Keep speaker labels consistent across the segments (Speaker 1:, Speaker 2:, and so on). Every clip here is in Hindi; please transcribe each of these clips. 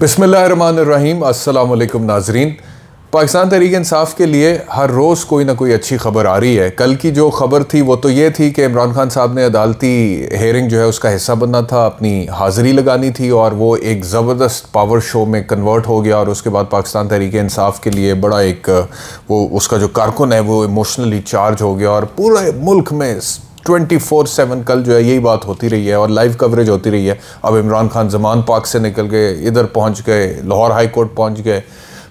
Speaker 1: बिसमीम असल नाजरीन पाकिस्तान तहरीक इंसाफ के लिए हर रोज़ कोई ना कोई अच्छी खबर आ रही है कल की जो खबर थी वो तो ये थी कि इमरान खान साहब ने अदालती हेयरिंग जो है उसका हिस्सा बनना था अपनी हाज़िरी लगानी थी और वो एक ज़बरदस्त पावर शो में कन्वर्ट हो गया और उसके बाद पाकिस्तान तहरीक इंसाफ के लिए बड़ा एक वो उसका जो कारकुन है वो इमोशनली चार्ज हो गया और पूरे मुल्क में ट्वेंटी फोर सेवन कल जो है यही बात होती रही है और लाइव कवरेज होती रही है अब इमरान खान जमान पाक से निकल गए इधर पहुँच गए लाहौर हाई कोर्ट पहुँच गए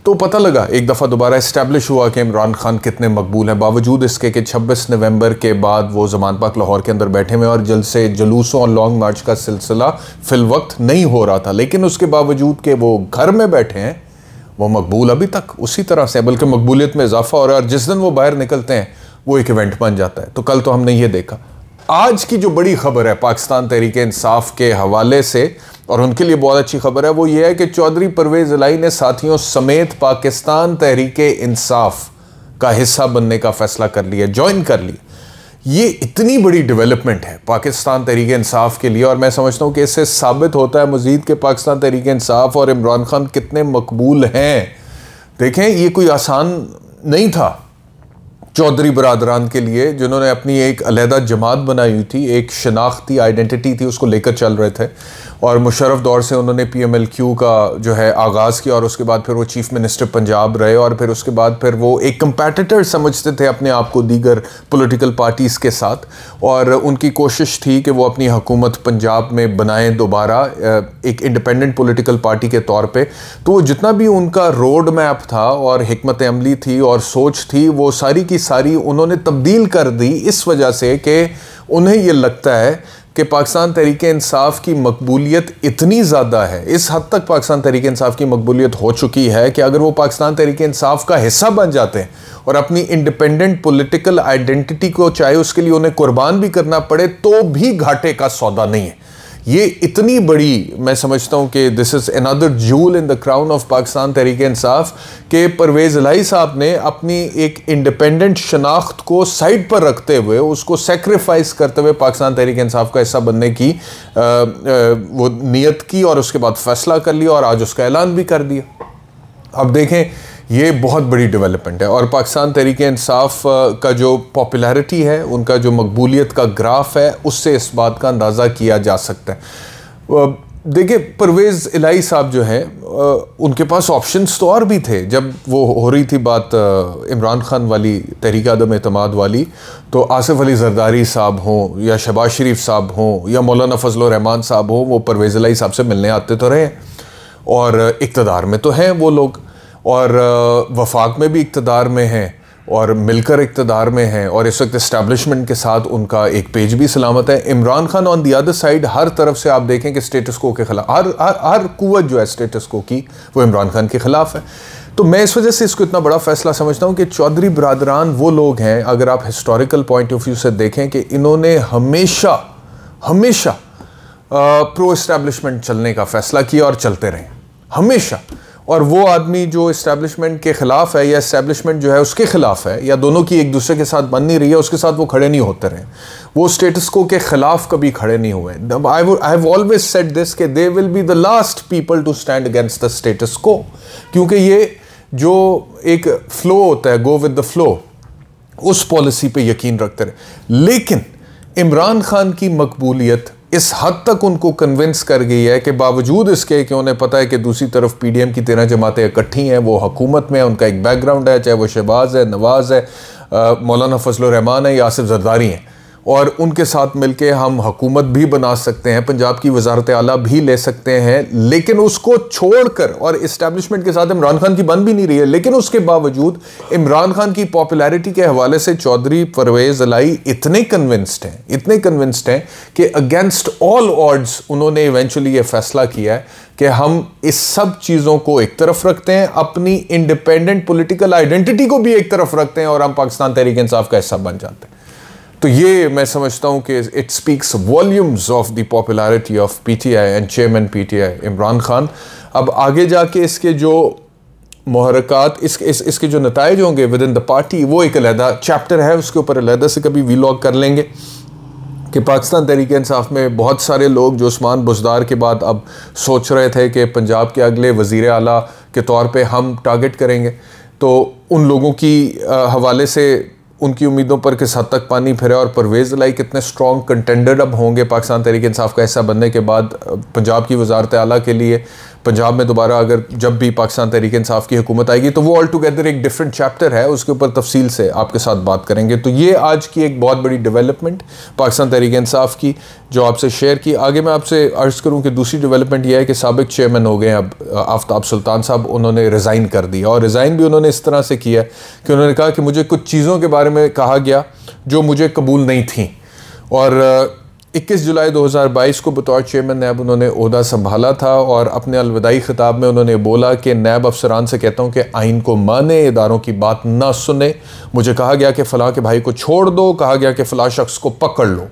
Speaker 1: तो पता लगा एक दफ़ा दोबारा इस्टेब्लिश हुआ कि इमरान खान कितने मकबूल हैं बावजूद इसके कि 26 नवंबर के बाद वो जमान पाक लाहौर के अंदर बैठे हुए और जल से जुलूसों और लॉन्ग मार्च का सिलसिला फिल वक्त नहीं हो रहा था लेकिन उसके बावजूद के वो घर में बैठे हैं वो मकबूल अभी तक उसी तरह से बल्कि मकबूलियत में इजाफा हो रहा है और जिस दिन वो बाहर निकलते हैं वो एक इवेंट बन जाता है तो कल तो हमने ये देखा आज की जो बड़ी खबर है पाकिस्तान तहरीक इंसाफ के हवाले से और उनके लिए बहुत अच्छी खबर है वो ये है कि चौधरी परवेज अलाई ने साथियों समेत पाकिस्तान तहरीक इंसाफ का हिस्सा बनने का फैसला कर लिया ज्वाइन कर लिया ये इतनी बड़ी डेवलपमेंट है पाकिस्तान तहरीक इंसाफ के लिए और मैं समझता हूँ कि इससे साबित होता है मजीद कि पाकिस्तान तहरीक इंसाफ और इमरान खान कितने मकबूल हैं देखें ये कोई आसान नहीं था चौधरी बरदरान के लिए जिन्होंने अपनी एक अलहदा जमात बनाई हुई थी एक शनाख्ती आइडेंटिटी थी उसको लेकर चल रहे थे और मुशरफ दौर से उन्होंने पी एम एल क्यू का जो है आगाज़ किया और उसके बाद फिर वो चीफ़ मिनिस्टर पंजाब रहे और फिर उसके बाद फिर वो एक कंपेटिटर समझते थे अपने आप को दीगर पोलिटिकल पार्टीज़ के साथ और उनकी कोशिश थी कि वो अपनी हुकूमत पंजाब में बनाएं दोबारा एक इंडिपेंडेंट पोलिटिकल पार्टी के तौर पर तो जितना भी उनका रोड मैप था और हमत अमली थी और सोच थी वो सारी की सारी उन्होंने तब्दील कर दी इस वजह से कि उन्हें ये लगता है कि पाकिस्तान तहरीक इंसाफ की मकबूलियत इतनी ज़्यादा है इस हद तक पाकिस्तान तहरीक इंसाफ की मकबूलियत हो चुकी है कि अगर वो पाकिस्तान तहरीक इंसाफ का हिस्सा बन जाते हैं और अपनी इंडिपेंडेंट पॉलिटिकल आइडेंटिटी को चाहे उसके लिए उन्हें कुर्बान भी करना पड़े तो भी घाटे का सौदा नहीं है ये इतनी बड़ी मैं समझता हूँ कि this is another jewel in the crown of Pakistan Tehreek Insaf के परवेज़ लाई साहब ने अपनी एक इंडिपेंडेंट शनाख्त को साइड पर रखते हुए उसको सेक्रीफाइस करते हुए पाकिस्तान तहरीक इंसाफ का हिस्सा बनने की आ, आ, वो नीयत की और उसके बाद फैसला कर लिया और आज उसका ऐलान भी कर दिया अब देखें ये बहुत बड़ी डेवलपमेंट है और पाकिस्तान तरीके इंसाफ का जो पॉपुलैरिटी है उनका जो मकबूलियत का ग्राफ है उससे इस बात का अंदाज़ा किया जा सकता है देखिए परवेज़ इलाही साहब जो हैं उनके पास ऑप्शंस तो और भी थे जब वो हो रही थी बात इमरान खान वाली तहरीक आदम अतमाद वाली तो आसिफ अली जरदारी साहब हों या शबाज शरीफ साहब हों या मौलाना फजल रहमान साहब हों वो परवेज़ इलाही साहब से मिलने आते तो रहे और इकतदार में तो हैं वो लोग और वफाक में भी इकतदार में हैं और मिलकर इकतदार में हैं और इस वक्त इस्टेब्लिशमेंट के साथ उनका एक पेज भी सलामत है Imran Khan on the other side हर तरफ से आप देखें कि स्टेटस को के खिलाफ हर हर हर कुत जो है स्टेटस को की वो इमरान खान के ख़िलाफ़ है तो मैं इस वजह से इसको इतना बड़ा फैसला समझता हूँ कि चौधरी बरदरान वो लोग हैं अगर आप हिस्टोरिकल पॉइंट ऑफ व्यू से देखें कि इन्होंने हमेशा हमेशा प्रो इस्टेबलिशमेंट चलने का फ़ैसला किया और चलते रहे हमेशा और वो आदमी जो इस्टेब्लिशमेंट के ख़िलाफ़ है या इस्टेब्लिशमेंट जो है उसके ख़िलाफ़ है या दोनों की एक दूसरे के साथ बन नहीं रही है उसके साथ वो खड़े नहीं होते रहे वो स्टेटस को के ख़िलाफ़ कभी खड़े नहीं हुए I have always said this के they will be the last people to stand against the status quo क्योंकि ये जो एक फ़्लो होता है गो विद द फ्लो उस पॉलिसी पे यकीन रखते रहे लेकिन इमरान खान की मकबूलियत इस हद तक उनको कन्विंस कर गई है कि बावजूद इसके कि उन्हें पता है कि दूसरी तरफ पीडीएम की तेरह जमातें इकट्ठी हैं वो हकूमत में है उनका एक बैकग्राउंड है चाहे वो शहबाज है नवाज़ है मौलाना फजल रहमान है या आसिफ जरदारी हैं और उनके साथ मिलके हम हकूमत भी बना सकते हैं पंजाब की वजारत आला भी ले सकते हैं लेकिन उसको छोड़कर और इस्टेब्लिशमेंट के साथ इमरान खान की बन भी नहीं रही है लेकिन उसके बावजूद इमरान खान की पॉपुलैरिटी के हवाले से चौधरी परवेज़ अलाई इतने कन्विंस्ड हैं इतने कन्विंस्ड हैं कि अगेंस्ट ऑल ऑर्ड्स उन्होंने इवेंचुअली ये फैसला किया है कि हम इस सब चीज़ों को एक तरफ रखते हैं अपनी इंडिपेंडेंट पोलिटिकल आइडेंटिटी को भी एक तरफ रखते हैं और हम पाकिस्तान तहरीक इंसाफ का हिस्सा बन जाते हैं तो ये मैं समझता हूँ कि it speaks volumes of the popularity of PTI and chairman PTI Imran Khan अब आगे जाके इसके जो महरक़ात इस, इस इसके जो नतज होंगे विद इन द पार्टी वो एक अलहदा चैप्टर है उसके ऊपर अलहदा से कभी वीलॉग कर लेंगे कि पाकिस्तान तहरीक इंसाफ में बहुत सारे लोग जो उस्मान बुजदार के बाद अब सोच रहे थे कि पंजाब के अगले वज़ी अला के तौर पर हम टारगेट करेंगे तो उन लोगों की हवाले से उनकी उम्मीदों पर किस हद तक पानी फिरे और परवेज़ लाई कितने स्ट्रॉन्ग कंटेंडर अब होंगे पाकिस्तान तहरीक इंसाफ का हिस्सा बनने के बाद पंजाब की वजारत अली के लिए पंजाब में दोबारा अगर जब भी पाकिस्तान तहरीक इंसाफ की हुकूमत आएगी तो वो ऑल टुगेदर एक डिफरेंट चैप्टर है उसके ऊपर तफसील से आपके साथ बात करेंगे तो ये आज की एक बहुत बड़ी डेवलपमेंट पाकिस्तान तहरीक इंसाफ की जो आपसे शेयर की आगे मैं आपसे अर्ज़ करूँ कि दूसरी डेवलपमेंट यह है कि सबक चेयरमैन हो गए अब आफ्ताब सुल्तान साहब उन्होंने रिज़ाइन कर दिया और रिज़ाइन भी उन्होंने इस तरह से किया कि उन्होंने कहा कि मुझे कुछ चीज़ों के बारे में कहा गया जो मुझे कबूल नहीं थी और 21 जुलाई 2022 को बतौर चेयरमैन नैब उन्होंने उहदा संभाला था और अपने अलविदाई खिताब में उन्होंने बोला कि नैब अफसरान से कहता हूँ कि आइन को माने इदारों की बात ना सुने मुझे कहा गया कि फ़लाँ के भाई को छोड़ दो कहा गया कि फ़लाँ शख्स को पकड़ लो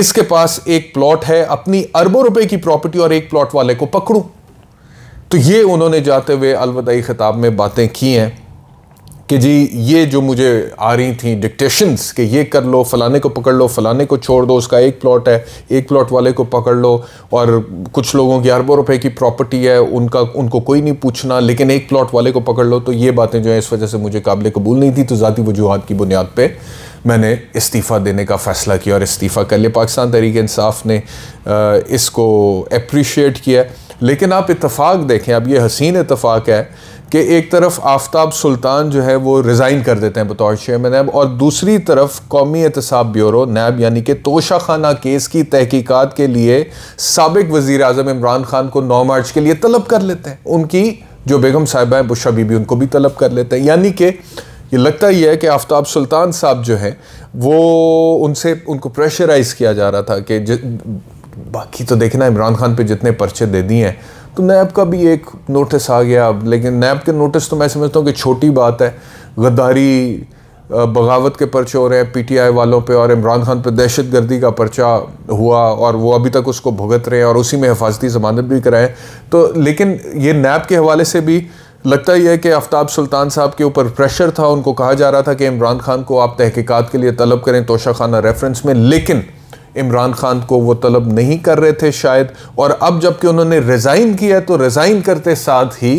Speaker 1: इसके पास एक प्लॉट है अपनी अरबों रुपए की प्रॉपर्टी और एक प्लॉट वाले को पकड़ूँ तो ये उन्होंने जाते हुए अलविदाई खिताब में बातें की हैं कि जी ये जो मुझे आ रही थी डिक्टेशंस कि ये कर लो फलाने को पकड़ लो फलाने को छोड़ दो उसका एक प्लॉट है एक प्लॉट वाले को पकड़ लो और कुछ लोगों की अरबों रुपए की प्रॉपर्टी है उनका उनको कोई नहीं पूछना लेकिन एक प्लॉट वाले को पकड़ लो तो ये बातें जो है इस वजह से मुझे काबिल कबूल नहीं थी तो ज़ाती वजूहत की बुनियाद पर मैंने इस्तीफ़ा देने का फ़ैसला किया और इस्तीफ़ा कर लिया पाकिस्तान तहरीक इंसाफ ने इसको अप्रिशिएट किया लेकिन आप इतफ़ाक़ देखें अब ये हसीन इतफ़ाक़ है कि एक तरफ आफ्ताब सुल्तान जो है वो रिज़ाइन कर देते हैं बतौर चेयरमैन नैब और दूसरी तरफ कौमी एहतसाब ब्यूरो नैब यानी कि तोशा खाना केस की तहकीक़त के लिए सबक वज़ी अजम इमरान खान को नौ मार्च के लिए तलब कर लेते हैं उनकी जो बेगम साहिबा हैं बुशा बीबी उनको भी तलब कर लेते हैं यानी कि ये लगता ही है कि आफ्ताब सुल्तान साहब जो हैं वो उनसे उनको प्रेशराइज़ किया जा रहा था कि बाकी तो देखना इमरान खान पर जितने पर्चे दे दिए हैं तो नैब का भी एक नोटिस आ गया अब लेकिन नैब के नोटिस तो मैं समझता हूँ कि छोटी बात है गद्दारी बगावत के पर्चे हो रहे हैं पीटीआई वालों पे और इमरान खान पे दहशत गर्दी का पर्चा हुआ और वो अभी तक उसको भुगत रहे हैं और उसी में हिफाजती जमानत भी कराएं तो लेकिन ये नैब के हवाले से भी लगता ही है कि आफ्ताब सुल्तान साहब के ऊपर प्रेशर था उनको कहा जा रहा था कि इमरान खान को आप तहकीकात के लिए तलब करें तोशा खाना रेफरेंस में लेकिन इमरान खान को वो तलब नहीं कर रहे थे शायद और अब जबकि उन्होंने रिज़ाइन किया तो रिज़ाइन करते साथ ही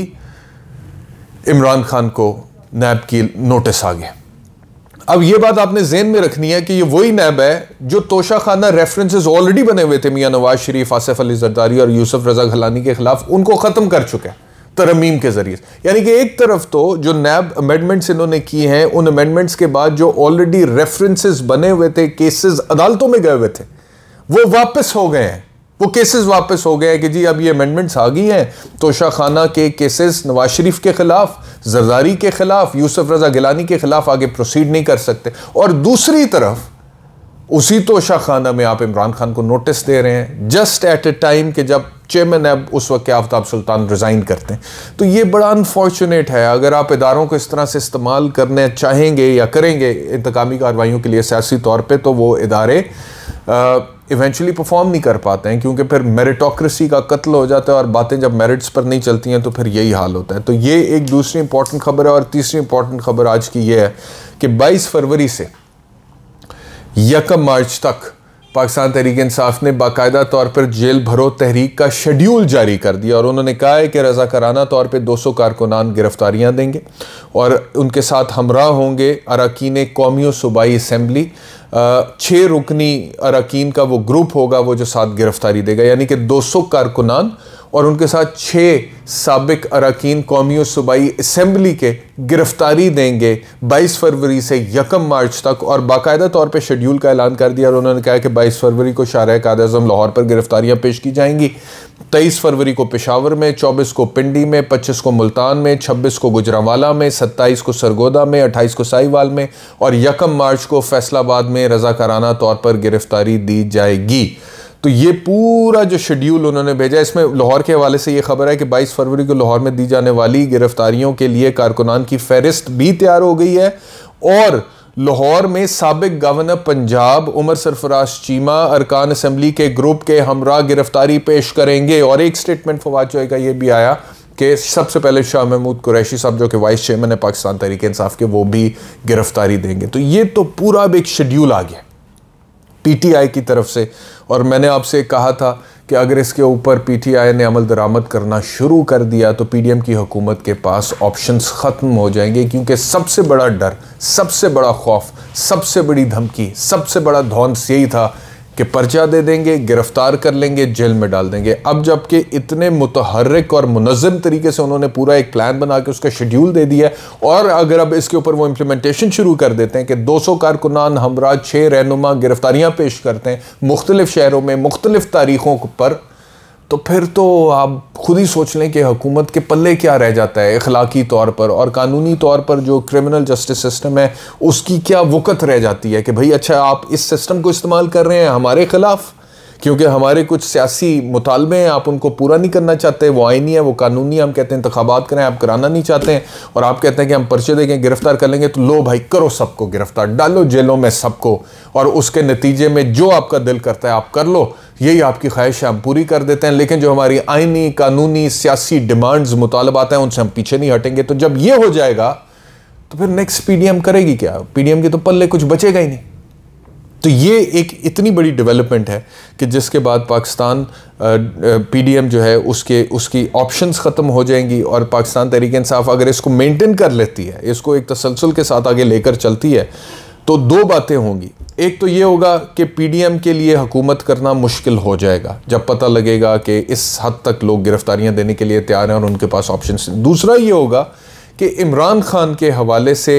Speaker 1: इमरान खान को नैब की नोटिस आ गया अब ये बात आपने जेन में रखनी है कि ये वही नैब है जो तोशा खाना रेफरेंसेज ऑलरेडी बने हुए थे मियाँ नवाज शरीफ आसिफ अली जरदारी और यूसुफ रजा घलानी के खिलाफ उनको ख़त्म कर चुके हैं तरमीम के ज़रिए यानी कि एक तरफ तो जो नैब अमेंडमेंट्स इन्होंने किए हैं उन अमेंडमेंट्स के बाद जो ऑलरेडी रेफरेंसेस बने हुए थे केसेस अदालतों में गए हुए थे वो वापस हो गए हैं वो केसेस वापस हो गए हैं कि जी अब ये अमेंडमेंट्स आ गई हैं तोशा खाना के केसेस नवाज शरीफ के ख़िलाफ़ जरदारी के ख़िलाफ़ यूसुफ रज़ा गिलानी के ख़िलाफ़ आगे प्रोसीड नहीं कर सकते और दूसरी तरफ उसी तोशाखाना में आप इमरान खान को नोटिस दे रहे हैं जस्ट एट ए टाइम के जब चेयरमैन अब उस वक्त के आफ्ताब सुल्तान रिज़ाइन करते हैं तो ये बड़ा अनफॉर्चुनेट है अगर आप इदारों को इस तरह से इस्तेमाल करना चाहेंगे या करेंगे इंतकामी कार्रवाइयों के लिए सियासी तौर पर तो वो इदारे इवेंचुअली परफॉर्म नहीं कर पाते हैं क्योंकि फिर मेरिटोक्रेसी का कत्ल हो जाता है और बातें जब मेरिट्स पर नहीं चलती हैं तो फिर यही हाल होता है तो ये एक दूसरी इंपॉर्टेंट खबर है और तीसरी इंपॉर्टेंट खबर आज की ये है कि 22 फरवरी से यकम मार्च तक पाकिस्तान तहरीक इंसाफ ने बाकायदा तौर पर जेल भरो तहरीक का शेड्यूल जारी कर दिया और उन्होंने कहा है कि रजाकाराना तौर पर दो सौ कारकुनान गिरफ्तारियाँ देंगे और उनके साथ हमरा होंगे अरकान कौमी सूबाई इसम्बली छः रुकनी अरकान का वो ग्रुप होगा वो जो साथ गिरफ्तारी देगा यानी कि दो सौ कारकुनान और उनके साथ छः सबक अरकान कौमी सूबाई इसम्बली के गिरफ्तारी देंगे 22 फरवरी से यकम मार्च तक और बाकायदा तौर पर शेड्यूल का ऐलान कर दिया और उन्होंने कहा कि 22 फरवरी को शार काद अजम लाहौर पर गिरफ्तारियाँ पेश की जाएंगी 23 फरवरी को पेशावर में 24 को पिंडी में 25 को मुल्तान में 26 को गुजरावाला में 27 को सरगोदा में 28 को साहिवाल में और यकम मार्च को फैसलाबाद में रजाकाराना तौर पर गिरफ्तारी दी जाएगी तो ये पूरा जो शेड्यूल उन्होंने भेजा इसमें लाहौर के हवाले से ये खबर है कि 22 फरवरी को लाहौर में दी जाने वाली गिरफ्तारियों के लिए कारकुनान की फहरिस्त भी तैयार हो गई है और लाहौर में सबक गवर्नर पंजाब उमर सरफराज चीमा अरकान असम्बली के ग्रुप के हमरा गिरफ्तारी पेश करेंगे और एक स्टेटमेंट फवाद चोए का ये भी आया कि सबसे पहले शाह महमूद कुरैशी साहब जो कि वाइस चेयरमैन है पाकिस्तान तहरीक इंसाफ के वो भी गिरफ्तारी देंगे तो ये तो पूरा अब एक शेड्यूल आ गया पीटीआई की तरफ से और मैंने आपसे कहा था कि अगर इसके ऊपर पीटीआई ने अमल दरामद करना शुरू कर दिया तो पीडीएम की हुकूमत के पास ऑप्शंस ख़त्म हो जाएंगे क्योंकि सबसे बड़ा डर सबसे बड़ा खौफ सबसे बड़ी धमकी सबसे बड़ा धौंस यही था कि पर्चा दे देंगे गिरफ्तार कर लेंगे जेल में डाल देंगे अब जबकि इतने मुतहरक और मुनज़म तरीके से उन्होंने पूरा एक प्लान बना के उसका शेड्यूल दे दिया और अगर अब इसके ऊपर वो इम्प्लीमेंटेशन शुरू कर देते हैं कि दो सौ कारकुनान हमरा छः रहनुमा गिरफ्तारियाँ पेश करते हैं मुख्तलिफ शहरों में मुख्तलिफ तारीखों पर तो फिर तो आप खुद ही सोच लें कि हुकूमत के पल्ले क्या रह जाता है इखलाकी तौर पर और कानूनी तौर पर जो क्रिमिनल जस्टिस सिस्टम है उसकी क्या वक़्त रह जाती है कि भाई अच्छा आप इस सिस्टम को इस्तेमाल कर रहे हैं हमारे ख़िलाफ़ क्योंकि हमारे कुछ सियासी मुतालबे हैं आप उनको पूरा नहीं करना चाहते वो आइनी है वो कानूनी है हम कहते हैं इंतबात करें आप कराना नहीं चाहते हैं और आप कहते हैं कि हम पर्चे देखें गिरफ्तार कर लेंगे तो लो भाई करो सबको गिरफ्तार डालो जेलों में सबको और उसके नतीजे में जो आपका दिल करता है आप कर लो यही आपकी ख्वाहिश है हम पूरी कर देते हैं लेकिन जो हमारी आइनी कानूनी सियासी डिमांड्स मुतालबात हैं उनसे हम पीछे नहीं हटेंगे तो जब ये हो जाएगा तो फिर नेक्स्ट पीडीएम करेगी क्या पीडीएम के तो पल्ले कुछ बचेगा ही नहीं तो ये एक इतनी बड़ी डेवलपमेंट है कि जिसके बाद पाकिस्तान पीडीएम जो है उसके उसकी ऑप्शंस ख़त्म हो जाएंगी और पाकिस्तान तरीके इंसाफ अगर इसको मेंटेन कर लेती है इसको एक तसलसल के साथ आगे लेकर चलती है तो दो बातें होंगी एक तो ये होगा कि पीडीएम के लिए हुकूमत करना मुश्किल हो जाएगा जब पता लगेगा कि इस हद तक लोग गिरफ्तारियाँ देने के लिए तैयार हैं और उनके पास ऑप्शन दूसरा ये होगा कि इमरान खान के हवाले से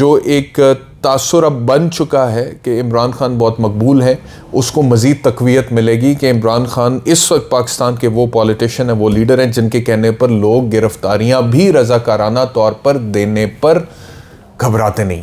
Speaker 1: जो एक तासर अब बन चुका है कि इमरान खान बहुत मकबूल है उसको मज़ीद तकवीत मिलेगी कि इमरान खान इस वक्त पाकिस्तान के वो पॉलिटिशन हैं वो लीडर हैं जिनके कहने पर लोग गिरफ्तारियां भी रज़ाकाराना तौर पर देने पर घबराते नहीं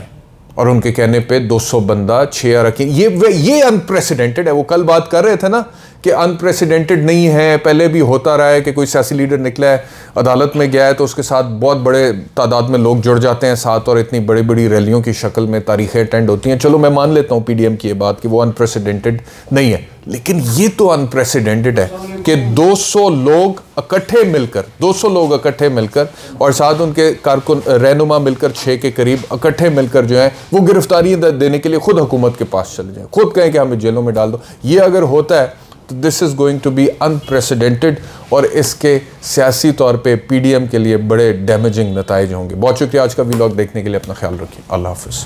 Speaker 1: और उनके कहने पे 200 बंदा छः रखें ये ये अनप्रेसिडेंटेड है वो कल बात कर रहे थे ना कि अनप्रेसिडेंटेड नहीं है पहले भी होता रहा है कि कोई सियासी लीडर निकला है अदालत में गया है तो उसके साथ बहुत बड़े तादाद में लोग जुड़ जाते हैं साथ और इतनी बड़ी बड़ी रैलियों की शक्ल में तारीखें अटेंड होती हैं चलो मैं मान लेता हूँ पीडीएम की ये बात कि वो अनप्रेसिडेंटेड नहीं है लेकिन ये तो अनप्रेसिडेंटेड है कि 200 लोग इकट्ठे मिलकर 200 लोग इकट्ठे मिलकर और साथ उनके कारकुन रहनुमा मिलकर छः के करीब इकट्ठे मिलकर जो है वो गिरफ्तारी देने के लिए खुद हुकूमत के पास चले जाएँ खुद कहें कि हमें जेलों में डाल दो ये अगर होता है तो this is going to be unprecedented और इसके सियासी तौर पे पीडीएम के लिए बड़े डैमेजिंग नतज होंगे बहुत शुक्रिया आज का वीलॉग देखने के लिए अपना ख्याल रखिए अल्लाह हाफ